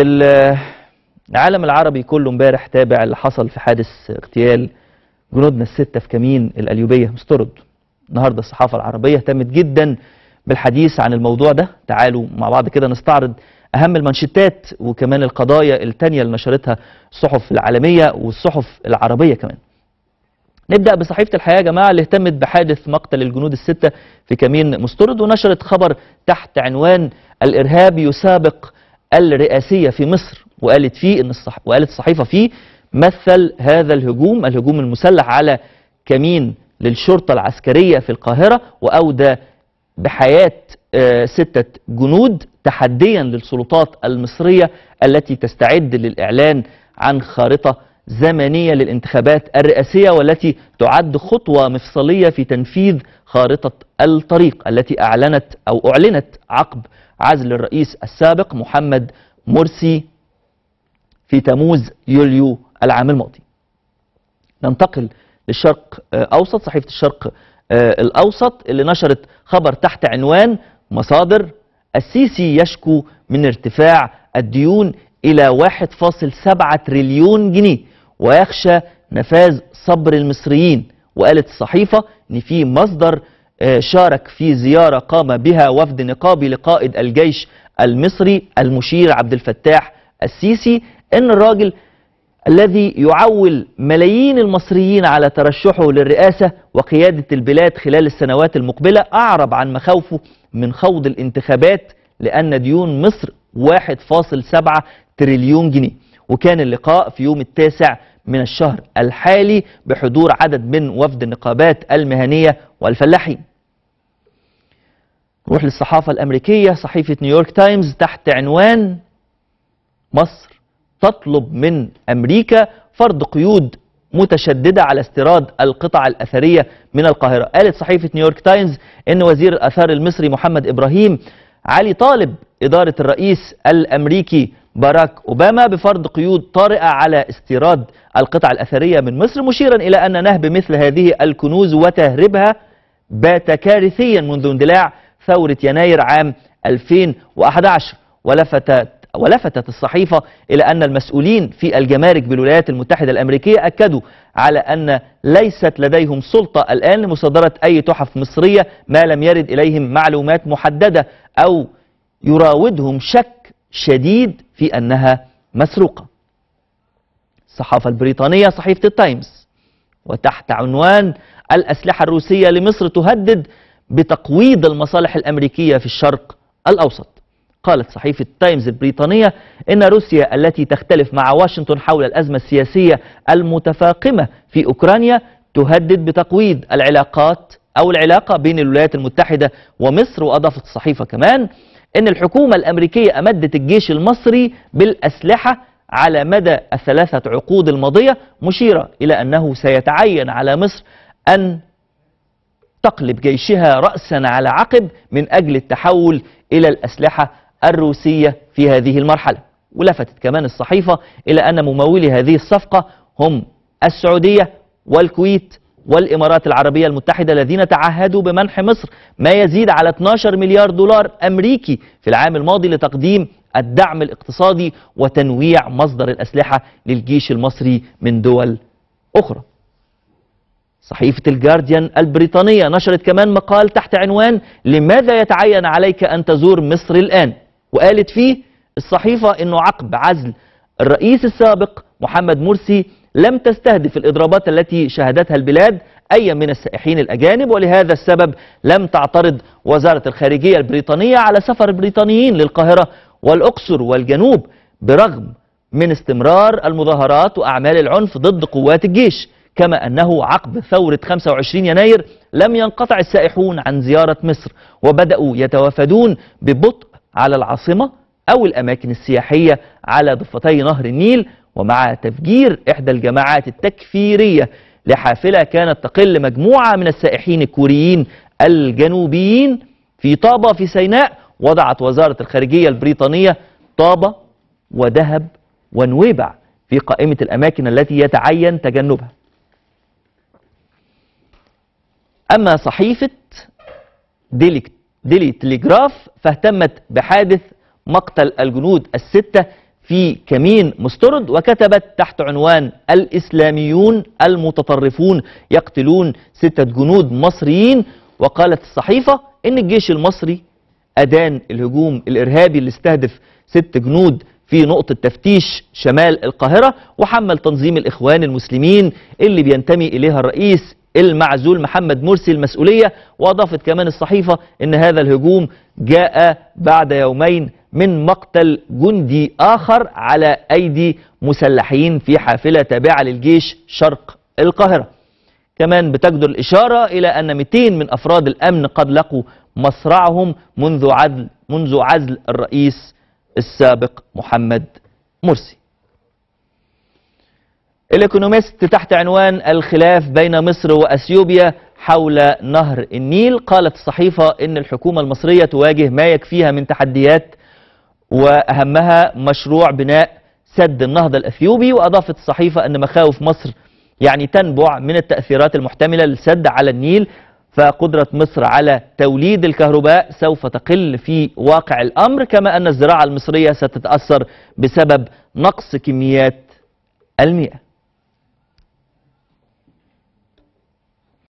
العالم العربي كله امبارح تابع اللي حصل في حادث اغتيال جنودنا الستة في كمين الأليوبية مسترد النهاردة الصحافة العربية اهتمت جدا بالحديث عن الموضوع ده تعالوا مع بعض كده نستعرض أهم المنشتات وكمان القضايا التانية اللي نشرتها الصحف العالمية والصحف العربية كمان نبدأ بصحيفة الحياة يا جماعة اللي اهتمت بحادث مقتل الجنود الستة في كمين مسترد ونشرت خبر تحت عنوان الإرهاب يسابق الرئاسية في مصر وقالت فيه إن الصح... وقالت الصحيفة فيه مثل هذا الهجوم الهجوم المسلح على كمين للشرطة العسكرية في القاهرة وأودى بحياة آه، ستة جنود تحديا للسلطات المصرية التي تستعد للإعلان عن خارطة زمنية للانتخابات الرئاسية والتي تعد خطوة مفصلية في تنفيذ خارطة الطريق التي أعلنت أو أعلنت عقب عزل الرئيس السابق محمد مرسي في تموز يوليو العام الماضي ننتقل للشرق آه، أوسط صحيفة الشرق آه، الأوسط اللي نشرت خبر تحت عنوان مصادر السيسي يشكو من ارتفاع الديون إلى 1.7 تريليون جنيه ويخشى نفاذ صبر المصريين وقالت الصحيفة إن في مصدر آه، شارك في زيارة قام بها وفد نقابي لقائد الجيش المصري المشير عبد الفتاح السيسي ان الراجل الذي يعول ملايين المصريين على ترشحه للرئاسة وقيادة البلاد خلال السنوات المقبلة أعرب عن مخاوفه من خوض الانتخابات لأن ديون مصر 1.7 تريليون جنيه وكان اللقاء في يوم التاسع من الشهر الحالي بحضور عدد من وفد النقابات المهنية والفلاحين نروح للصحافة الأمريكية صحيفة نيويورك تايمز تحت عنوان مصر تطلب من أمريكا فرض قيود متشددة على استيراد القطع الأثرية من القاهرة قالت صحيفة نيويورك تايمز أن وزير الأثار المصري محمد إبراهيم علي طالب إدارة الرئيس الأمريكي باراك أوباما بفرض قيود طارئة على استيراد القطع الأثرية من مصر مشيرا إلى أن نهب مثل هذه الكنوز وتهريبها بات كارثيا منذ اندلاع ثورة يناير عام 2011 ولفتت ولفتت الصحيفة إلى أن المسؤولين في الجمارك بالولايات المتحدة الأمريكية أكدوا على أن ليست لديهم سلطة الآن لمصادرة أي تحف مصرية ما لم يرد إليهم معلومات محددة أو يراودهم شك شديد في أنها مسروقة الصحافة البريطانية صحيفة التايمز وتحت عنوان الأسلحة الروسية لمصر تهدد بتقويض المصالح الأمريكية في الشرق الأوسط قالت صحيفة تايمز البريطانية إن روسيا التي تختلف مع واشنطن حول الأزمة السياسية المتفاقمة في أوكرانيا تهدد بتقويض العلاقات أو العلاقة بين الولايات المتحدة ومصر وأضافت الصحيفة كمان ان الحكومة الامريكية امدت الجيش المصري بالاسلحة على مدى الثلاثة عقود الماضية مشيرة الى انه سيتعين على مصر ان تقلب جيشها رأسا على عقب من اجل التحول الى الاسلحة الروسية في هذه المرحلة ولفتت كمان الصحيفة الى ان ممولي هذه الصفقة هم السعودية والكويت والإمارات العربية المتحدة الذين تعهدوا بمنح مصر ما يزيد على 12 مليار دولار أمريكي في العام الماضي لتقديم الدعم الاقتصادي وتنويع مصدر الأسلحة للجيش المصري من دول أخرى صحيفة الجارديان البريطانية نشرت كمان مقال تحت عنوان لماذا يتعين عليك أن تزور مصر الآن وقالت فيه الصحيفة أنه عقب عزل الرئيس السابق محمد مرسي لم تستهدف الإضرابات التي شهدتها البلاد أي من السائحين الأجانب ولهذا السبب لم تعترض وزارة الخارجية البريطانية على سفر البريطانيين للقاهرة والأقصر والجنوب برغم من استمرار المظاهرات وأعمال العنف ضد قوات الجيش كما أنه عقب ثورة 25 يناير لم ينقطع السائحون عن زيارة مصر وبدأوا يتوافدون ببطء على العاصمة أو الأماكن السياحية على ضفتي نهر النيل ومع تفجير إحدى الجماعات التكفيرية لحافلة كانت تقل مجموعة من السائحين الكوريين الجنوبيين في طابة في سيناء وضعت وزارة الخارجية البريطانية طابة ودهب ونويبع في قائمة الأماكن التي يتعين تجنبها أما صحيفة ديلي, ديلي تليجراف فاهتمت بحادث مقتل الجنود الستة في كمين مسترد وكتبت تحت عنوان الإسلاميون المتطرفون يقتلون ستة جنود مصريين وقالت الصحيفة إن الجيش المصري أدان الهجوم الإرهابي اللي استهدف ست جنود في نقطة تفتيش شمال القاهرة وحمل تنظيم الإخوان المسلمين اللي بينتمي إليها الرئيس المعزول محمد مرسي المسؤولية وأضافت كمان الصحيفة إن هذا الهجوم جاء بعد يومين من مقتل جندي آخر على أيدي مسلحين في حافلة تابعة للجيش شرق القاهرة كمان بتجدر الإشارة إلى أن 200 من أفراد الأمن قد لقوا مصرعهم منذ عزل, منذ عزل الرئيس السابق محمد مرسي الإيكونوميست تحت عنوان الخلاف بين مصر وأثيوبيا حول نهر النيل قالت الصحيفة أن الحكومة المصرية تواجه ما يكفيها من تحديات وأهمها مشروع بناء سد النهضة الأثيوبي وأضافت الصحيفة أن مخاوف مصر يعني تنبع من التأثيرات المحتملة للسد على النيل فقدرة مصر على توليد الكهرباء سوف تقل في واقع الأمر كما أن الزراعة المصرية ستتأثر بسبب نقص كميات المياه